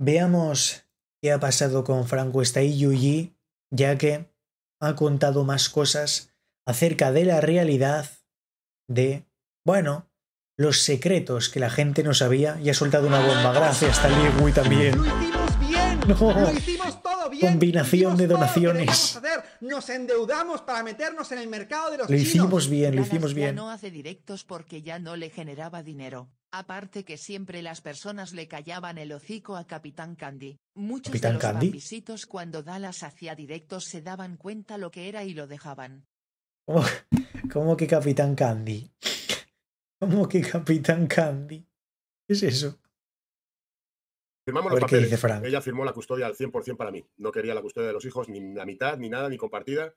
Veamos qué ha pasado con Franco Está y Yuji, ya que ha contado más cosas acerca de la realidad de, bueno, los secretos que la gente no sabía y ha soltado una bomba. Gracias, muy también. Lo hicimos bien. Lo hicimos todo bien. Combinación de donaciones. Nos endeudamos para meternos en el mercado Lo hicimos bien, lo hicimos bien. No hace directos porque ya no le generaba dinero. Aparte que siempre las personas le callaban el hocico a Capitán Candy. Muchos de los cuando Dallas hacía directos se daban cuenta lo que era y lo dejaban. Oh, ¿Cómo que Capitán Candy? ¿Cómo que Capitán Candy? ¿Qué es eso? Firmamos los papeles. Ella firmó la custodia al 100% para mí. No quería la custodia de los hijos, ni la mitad, ni nada, ni compartida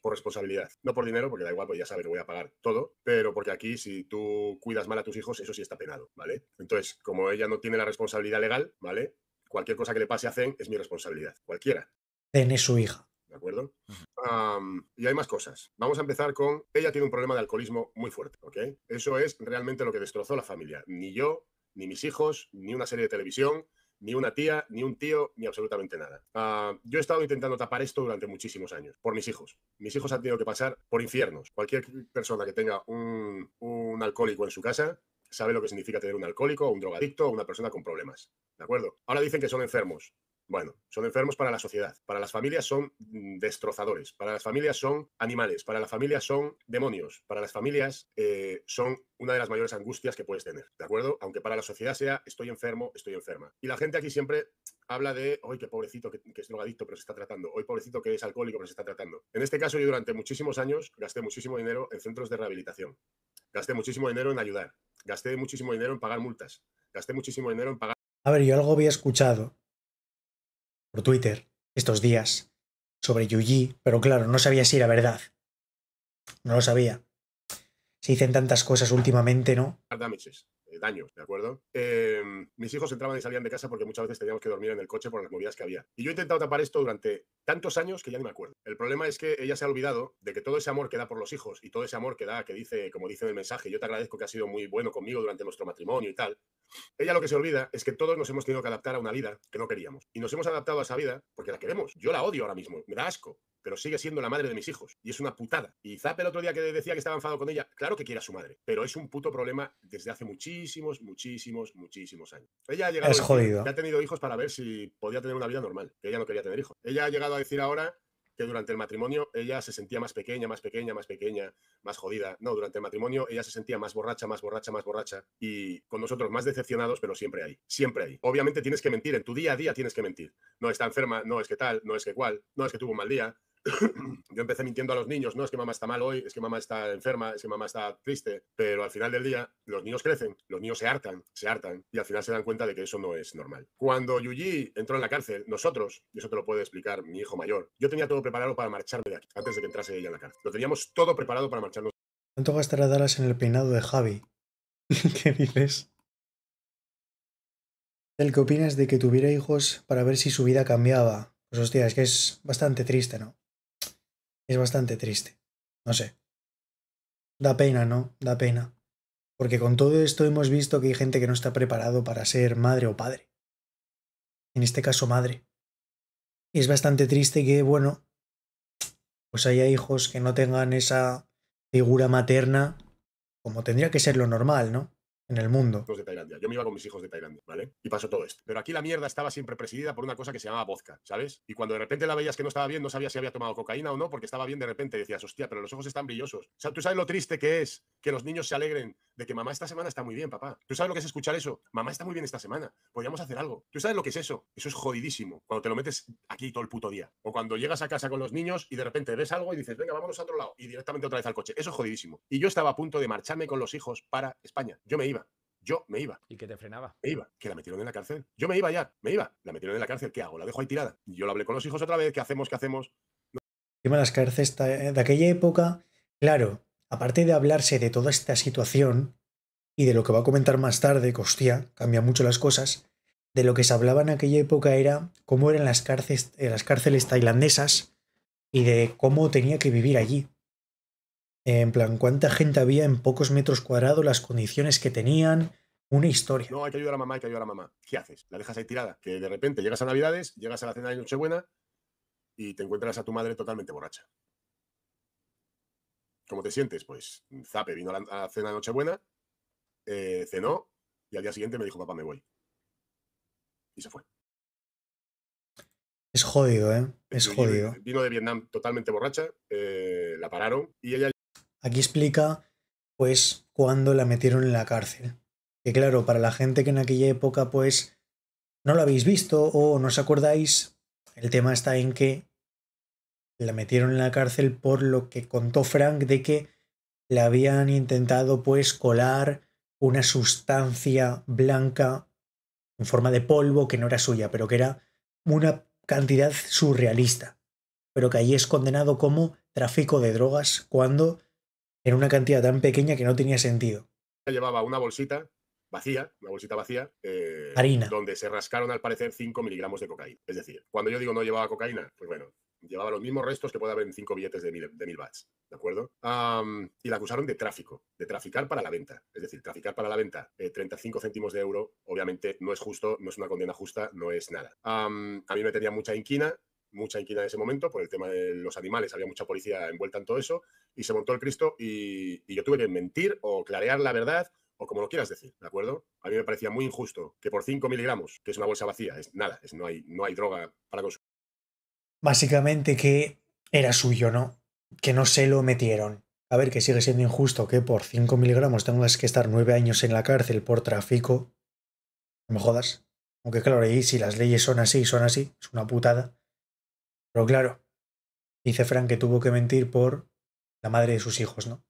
por responsabilidad. No por dinero, porque da igual, pues ya sabes, voy a pagar todo, pero porque aquí si tú cuidas mal a tus hijos, eso sí está penado, ¿vale? Entonces, como ella no tiene la responsabilidad legal, ¿vale? Cualquier cosa que le pase a Zen es mi responsabilidad, cualquiera. Zen su hija. ¿De acuerdo? y hay más cosas. Vamos a empezar con, ella tiene un problema de alcoholismo muy fuerte, ¿ok? Eso es realmente lo que destrozó la familia. Ni yo, ni mis hijos, ni una serie de televisión, ni una tía, ni un tío, ni absolutamente nada. Ah, yo he estado intentando tapar esto durante muchísimos años, por mis hijos. Mis hijos han tenido que pasar por infiernos. Cualquier persona que tenga un, un alcohólico en su casa sabe lo que significa tener un alcohólico, un drogadicto o una persona con problemas. ¿De acuerdo? Ahora dicen que son enfermos. Bueno, son enfermos para la sociedad, para las familias son mm, destrozadores, para las familias son animales, para las familias son demonios, para las familias eh, son una de las mayores angustias que puedes tener, ¿de acuerdo? Aunque para la sociedad sea estoy enfermo, estoy enferma. Y la gente aquí siempre habla de, hoy qué pobrecito que, que, es drogadicto, pero se está tratando, hoy pobrecito que es alcohólico, pero se está tratando. En este caso yo durante muchísimos años gasté muchísimo dinero en centros de rehabilitación, gasté muchísimo dinero en ayudar, gasté muchísimo dinero en pagar multas, gasté muchísimo dinero en pagar... A ver, yo algo había escuchado por Twitter estos días sobre Yuji, pero claro, no sabía si era verdad. No lo sabía. Se dicen tantas cosas últimamente, ¿no? Eh, daños, ¿de acuerdo? Eh, mis hijos entraban y salían de casa porque muchas veces teníamos que dormir en el coche por las movidas que había. Y yo he intentado tapar esto durante tantos años que ya ni me acuerdo. El problema es que ella se ha olvidado de que todo ese amor que da por los hijos y todo ese amor que da, que dice, como dice en el mensaje, yo te agradezco que has sido muy bueno conmigo durante nuestro matrimonio y tal, ella lo que se olvida es que todos nos hemos tenido que adaptar a una vida que no queríamos. Y nos hemos adaptado a esa vida porque la queremos. Yo la odio ahora mismo, me da asco pero sigue siendo la madre de mis hijos y es una putada. Y Zap el otro día que decía que estaba enfadado con ella, claro que quiere a su madre, pero es un puto problema desde hace muchísimos, muchísimos, muchísimos años. Ella ha llegado a decir, ha tenido hijos para ver si podía tener una vida normal, que ella no quería tener hijos. Ella ha llegado a decir ahora que durante el matrimonio ella se sentía más pequeña, más pequeña, más pequeña, más jodida. No, durante el matrimonio ella se sentía más borracha, más borracha, más borracha y con nosotros más decepcionados, pero siempre ahí, siempre ahí. Obviamente tienes que mentir, en tu día a día tienes que mentir. No está enferma, no es que tal, no es que cual, no es que tuvo un mal día, yo empecé mintiendo a los niños, no es que mamá está mal hoy, es que mamá está enferma, es que mamá está triste, pero al final del día los niños crecen, los niños se hartan, se hartan y al final se dan cuenta de que eso no es normal. Cuando Yuji entró en la cárcel, nosotros, y eso te lo puede explicar mi hijo mayor, yo tenía todo preparado para marcharme de aquí, antes de que entrase ella en la cárcel. Lo teníamos todo preparado para marcharnos. ¿Cuánto gastará Dallas en el peinado de Javi? ¿Qué dices? ¿El que opinas de que tuviera hijos para ver si su vida cambiaba? Pues hostia, es que es bastante triste, ¿no? Es bastante triste. No sé. Da pena, ¿no? Da pena. Porque con todo esto hemos visto que hay gente que no está preparado para ser madre o padre. En este caso, madre. Y es bastante triste que, bueno, pues haya hijos que no tengan esa figura materna como tendría que ser lo normal, ¿no? en el mundo. De Tailandia. Yo me iba con mis hijos de Tailandia, ¿vale? Y pasó todo esto. Pero aquí la mierda estaba siempre presidida por una cosa que se llamaba vodka, ¿sabes? Y cuando de repente la veías que no estaba bien, no sabías si había tomado cocaína o no, porque estaba bien de repente. Decías, hostia, pero los ojos están brillosos. O sea, tú sabes lo triste que es que los niños se alegren de que mamá esta semana está muy bien, papá. ¿Tú sabes lo que es escuchar eso? Mamá está muy bien esta semana, podríamos hacer algo. ¿Tú sabes lo que es eso? Eso es jodidísimo cuando te lo metes aquí todo el puto día. O cuando llegas a casa con los niños y de repente ves algo y dices, venga, vámonos a otro lado y directamente otra vez al coche. Eso es jodidísimo. Y yo estaba a punto de marcharme con los hijos para España. Yo me iba. Yo me iba. ¿Y qué te frenaba? Me iba, que la metieron en la cárcel. Yo me iba ya, me iba. La metieron en la cárcel, ¿qué hago? La dejo ahí tirada. Yo lo hablé con los hijos otra vez, ¿qué hacemos? ¿Qué hacemos? Qué malas cárceles eh, de aquella época. Claro, aparte de hablarse de toda esta situación y de lo que va a comentar más tarde, que hostia, cambia mucho las cosas, de lo que se hablaba en aquella época era cómo eran eh, las cárceles, tailandesas y de cómo tenía que vivir allí. En plan, cuánta gente había en pocos metros cuadrados, las condiciones que tenían, una historia. No, hay que ayudar a mamá, hay que ayudar a mamá. ¿Qué haces? La dejas ahí tirada. Que de repente llegas a Navidades, llegas a la cena de Nochebuena y te encuentras a tu madre totalmente borracha. ¿Cómo te sientes? Pues mm, Zape vino a la, cena de Nochebuena, eh, cenó y al día siguiente me dijo, papá, me voy. Y se fue. Es jodido, ¿eh? eh es jodido. Vino de Vietnam totalmente borracha, eh, la pararon y ella... Aquí explica, pues, cuando la metieron en la cárcel. Que claro, para la gente que en aquella época, pues, no lo habéis visto o no os acordáis, el tema está en que la metieron en la cárcel por lo que contó Frank de que le habían intentado pues colar una sustancia blanca en forma de polvo que no era suya, pero que era una cantidad surrealista, pero que allí es condenado como tráfico de drogas cuando era una cantidad tan pequeña que no tenía sentido. Llevaba una bolsita vacía, una bolsita vacía, eh, harina, donde se rascaron al parecer 5 miligramos de cocaína. Es decir, cuando yo digo no llevaba cocaína, pues bueno, Llevaba los mismos restos que puede haber en cinco billetes de mil, de ¿de acuerdo? y la acusaron de tráfico, de traficar para la venta. Es decir, traficar para la venta 35 eh, céntimos de euro, obviamente no es justo, no es una condena justa, no es nada. a mí me tenía mucha inquina, mucha inquina en ese momento por el tema de los animales, había mucha policía envuelta en todo eso, y se montó el Cristo y, yo tuve que mentir o clarear la verdad o como lo quieras decir, ¿de acuerdo? A mí me parecía muy injusto que por 5 miligramos, que es una bolsa vacía, es nada, es, no, hay, no hay droga para consumir básicamente que era suyo, ¿no? Que no se lo metieron. A ver, que sigue siendo injusto que por 5 miligramos tengas que estar 9 años en la cárcel por tráfico. No me jodas. Aunque claro, y si las leyes son así, son así, es una putada. Pero claro, dice Frank que tuvo que mentir por la madre de sus hijos, ¿no?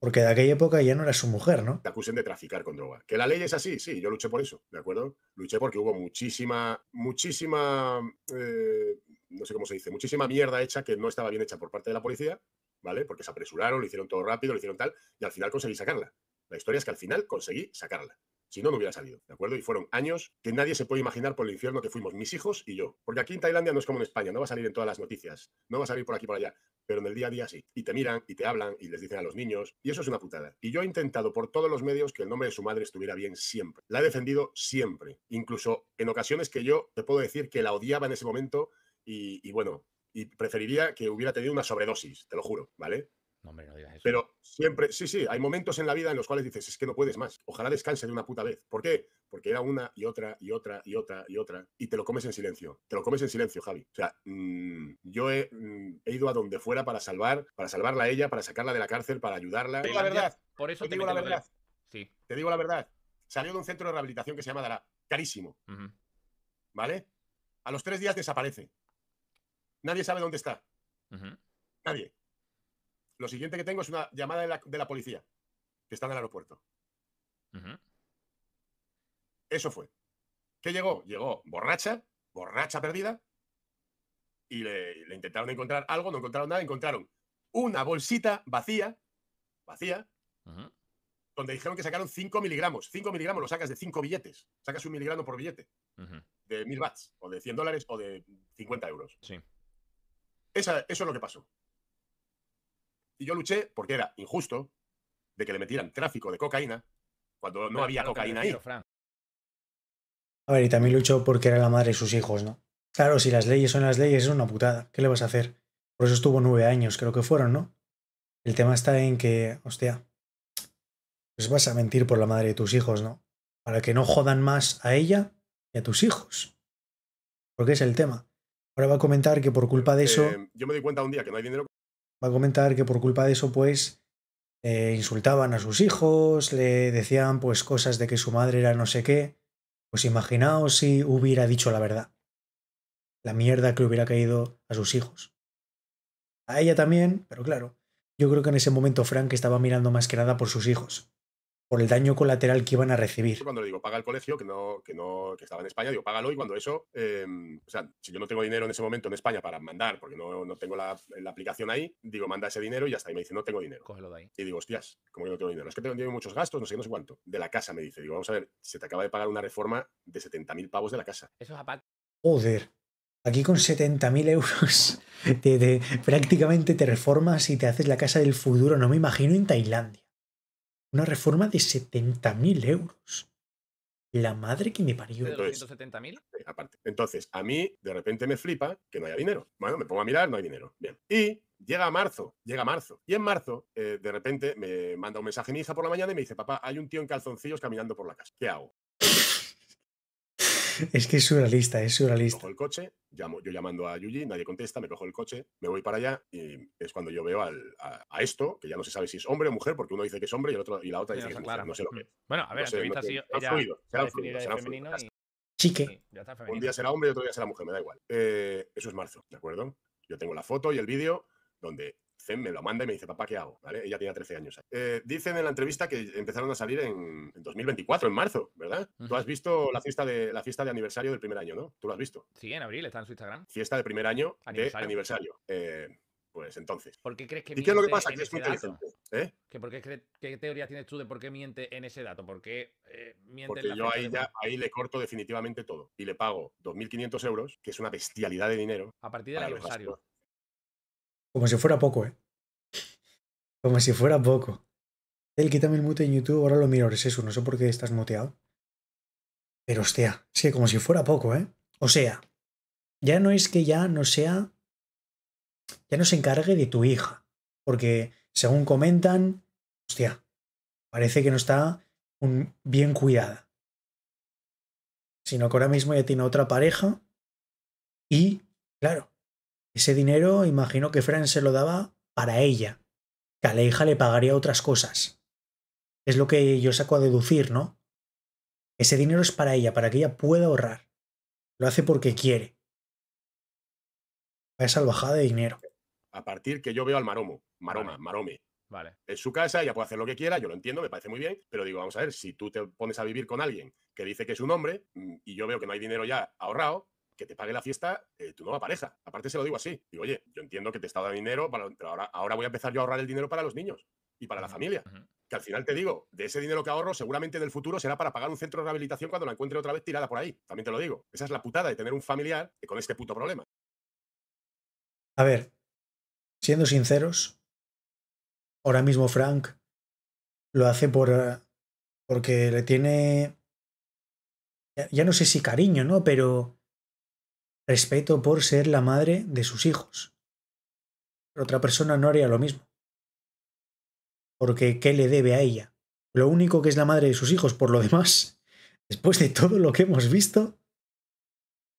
Porque de aquella época ya no era su mujer, ¿no? Te acusen de traficar con droga. Que la ley es así, sí, yo luché por eso, ¿de acuerdo? Luché porque hubo muchísima, muchísima eh, no sé cómo se dice, muchísima mierda hecha que no estaba bien hecha por parte de la policía, ¿vale? Porque se apresuraron, lo hicieron todo rápido, lo hicieron tal, y al final conseguí sacarla. La historia es que al final conseguí sacarla. Si no, no hubiera salido, ¿de acuerdo? Y fueron años que nadie se puede imaginar por el infierno que fuimos, mis hijos y yo. Porque aquí en Tailandia no es como en España, no va a salir en todas las noticias, no va a salir por aquí por allá, pero en el día a día sí. Y te miran y te hablan y les dicen a los niños, y eso es una putada. Y yo he intentado por todos los medios que el nombre de su madre estuviera bien siempre. La he defendido siempre, incluso en ocasiones que yo te puedo decir que la odiaba en ese momento y, bueno, y preferiría que hubiera tenido una sobredosis, te lo juro, ¿vale? No, hombre, no digas eso. Pero siempre, sí, sí, hay momentos en la vida en los cuales dices, es que no puedes más. Ojalá descanse de una puta vez. ¿Por qué? Porque era una y otra y otra y otra y otra. Y te lo comes en silencio. Te lo comes en silencio, Javi. O sea, mm, yo mm, he, ido a donde fuera para salvar, para salvarla a ella, para sacarla de la cárcel, para ayudarla. Te digo la verdad. Por eso te, digo la verdad. Sí. Te digo la verdad. Salió de un centro de rehabilitación que se llama Dara Carísimo. ¿Vale? A los tres días desaparece. Nadie sabe dónde está. Nadie. Lo siguiente que tengo es una llamada de la, policía, que está en el aeropuerto. Eso fue. ¿Qué llegó? Llegó borracha, borracha perdida, y le, intentaron encontrar algo, no encontraron nada, encontraron una bolsita vacía, vacía, donde dijeron que sacaron 5 miligramos. 5 miligramos lo sacas de 5 billetes, sacas un miligramo por billete, de 1000 watts, o de 100 dólares, o de 50 euros. Sí eso es lo que pasó. Y yo luché porque era injusto de que le metieran tráfico de cocaína cuando no había cocaína ahí. A ver, y también luchó porque era la madre de sus hijos, ¿no? Claro, si las leyes son las leyes, es una putada. ¿Qué le vas a hacer? Por eso estuvo nueve años, creo que fueron, ¿no? El tema está en que, hostia, pues vas a mentir por la madre de tus hijos, ¿no? Para que no jodan más a ella y a tus hijos. Porque es el tema. Ahora va a comentar que por culpa de eso. Eh, yo me di cuenta un día que no hay dinero. Va a comentar que por culpa de eso, pues. Eh, insultaban a sus hijos, le decían pues cosas de que su madre era no sé qué. Pues imaginaos si hubiera dicho la verdad. La mierda que hubiera caído a sus hijos. A ella también, pero claro, yo creo que en ese momento Frank estaba mirando más que nada por sus hijos por el daño colateral que iban a recibir. Cuando le digo paga el colegio, que no, que no, que estaba en España, digo págalo y cuando eso, em, o sea, si yo no tengo dinero en ese momento en España para mandar, porque no, tengo la, aplicación ahí, digo manda ese dinero y ya está. Y me dice no tengo dinero. Cógelo de ahí. Y digo, hostias, como yo no tengo dinero? Es que tengo, muchos gastos, no sé, no sé cuánto. De la casa me dice, digo, vamos a ver, se te acaba de pagar una reforma de 70.000 pavos de la casa. Eso es aparte. Joder. Aquí con 70.000 euros prácticamente te reformas y te haces la casa del futuro. No me imagino en Tailandia. Una reforma de 70.000 euros. La madre que me parió. ¿De 270.000? Aparte. Entonces, a mí de repente me flipa que no haya dinero. Bueno, me pongo a mirar, no hay dinero. Bien. Y llega marzo, llega marzo. Y en marzo, eh, de repente, me manda un mensaje mi hija por la mañana y me dice, papá, hay un tío en calzoncillos caminando por la casa. ¿Qué hago? es que es surrealista, es surrealista. el coche, llamo, yo llamando a Yuji, nadie contesta, me cojo el coche, me voy para allá y es cuando yo veo a, esto, que ya no se sabe si es hombre o mujer, porque uno dice que es hombre y, otro, y la otra dice que es mujer, no sé lo que. Mm. Bueno, a ver, no sé, entrevista si será Chique. Un día será hombre y otro día será mujer, me da igual. Eh, eso es marzo, ¿de acuerdo? Yo tengo la foto y el vídeo donde me lo manda y me dice, papá, ¿qué hago? ¿Vale? Ella tenía 13 años. Eh, dicen en la entrevista que empezaron a salir en, 2024, en marzo, ¿verdad? Tú has visto la fiesta, de, la fiesta de aniversario del primer año, ¿no? Tú lo has visto. Sí, en abril, está en su Instagram. Fiesta de primer año de aniversario. Eh, pues entonces. ¿Por qué crees que ¿Y qué es lo que pasa? Que es muy ¿eh? ¿Que qué, teoría tienes tú de por qué miente en ese dato? ¿Por miente Porque yo ahí, ya, ahí le corto definitivamente todo y le pago 2.500 euros, que es una bestialidad de dinero. A partir del aniversario. Como si fuera poco, ¿eh? Como si fuera poco. el quítame el mute en YouTube, ahora lo miro, es eso, no sé por qué estás muteado. Pero hostia, sí como si fuera poco, ¿eh? O sea, ya no es que ya no sea. Ya no se encargue de tu hija. Porque según comentan, hostia, parece que no está bien cuidada. Sino que ahora mismo ya tiene otra pareja y, claro, ese dinero, imagino que Fran se lo daba para ella, que a la hija le pagaría otras cosas. Es lo que yo saco a deducir, ¿no? Ese dinero es para ella, para que ella pueda ahorrar. Lo hace porque quiere. Es salvajada de dinero. A partir que yo veo al maromo, maroma, maromi marome. Vale. Es su casa, ella puede hacer lo que quiera, yo lo entiendo, me parece muy bien, pero digo, vamos a ver, si tú te pones a vivir con alguien que dice que es un hombre mm, y yo veo que no hay dinero ya ahorrado, que te pague la fiesta eh, tu nueva pareja. Aparte se lo digo así. Digo, oye, yo entiendo que te he dando dinero, pero ahora, ahora voy a empezar yo a ahorrar el dinero para los niños y para la familia. Que al final te digo, de ese dinero que ahorro, seguramente del futuro será para pagar un centro de rehabilitación cuando la encuentre otra vez tirada por ahí. También te lo digo. Esa es la putada de tener un familiar eh, con este puto problema. A ver, siendo sinceros, ahora mismo Frank lo hace por porque le tiene ya no sé si cariño, ¿no? Pero respeto por ser la madre de sus hijos. otra persona no haría lo mismo. Porque ¿qué le debe a ella? Lo único que es la madre de sus hijos, por lo demás, después de todo lo que hemos visto,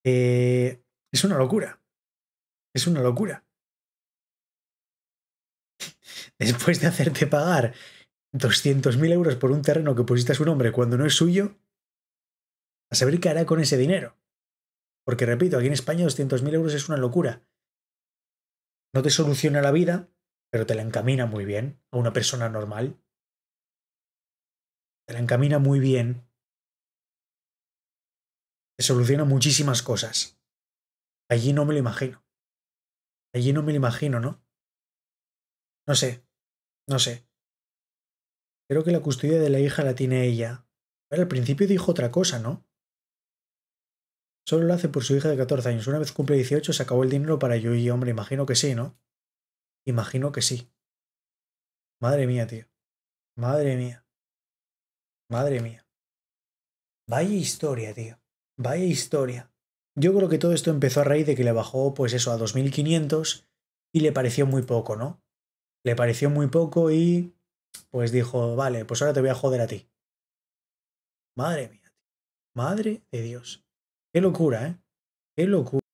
eh, es una locura. Es una locura. Después de hacerte pagar 200.000 euros por un terreno que pusiste a su nombre cuando no es suyo, a saber qué hará con ese dinero. Porque repito, aquí en España 200.000 euros es una locura. No te soluciona la vida, pero te la encamina muy bien a una persona normal. Te la encamina muy bien. Te soluciona muchísimas cosas. Allí no me lo imagino. Allí no me lo imagino, ¿no? No sé. No sé. Creo que la custodia de la hija la tiene ella. Pero al principio dijo otra cosa, ¿no? Solo lo hace por su hija de 14 años. Una vez cumple 18, se acabó el dinero para yo y Hombre, imagino que sí, ¿no? Imagino que sí. Madre mía, tío. Madre mía. Madre mía. Vaya historia, tío. Vaya historia. Yo creo que todo esto empezó a raíz de que le bajó, pues eso, a 2500 y le pareció muy poco, ¿no? Le pareció muy poco y pues dijo, vale, pues ahora te voy a joder a ti. Madre mía, tío. Madre de Dios. Qué locura, ¿eh? Qué locura.